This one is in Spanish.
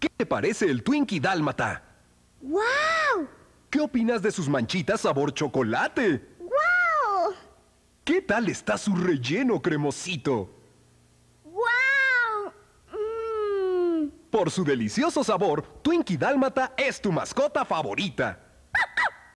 ¿Qué te parece el Twinkie Dálmata? ¡Wow! ¿Qué opinas de sus manchitas sabor chocolate? ¡Wow! ¿Qué tal está su relleno cremosito? ¡Wow! Mm. Por su delicioso sabor, Twinkie Dálmata es tu mascota favorita.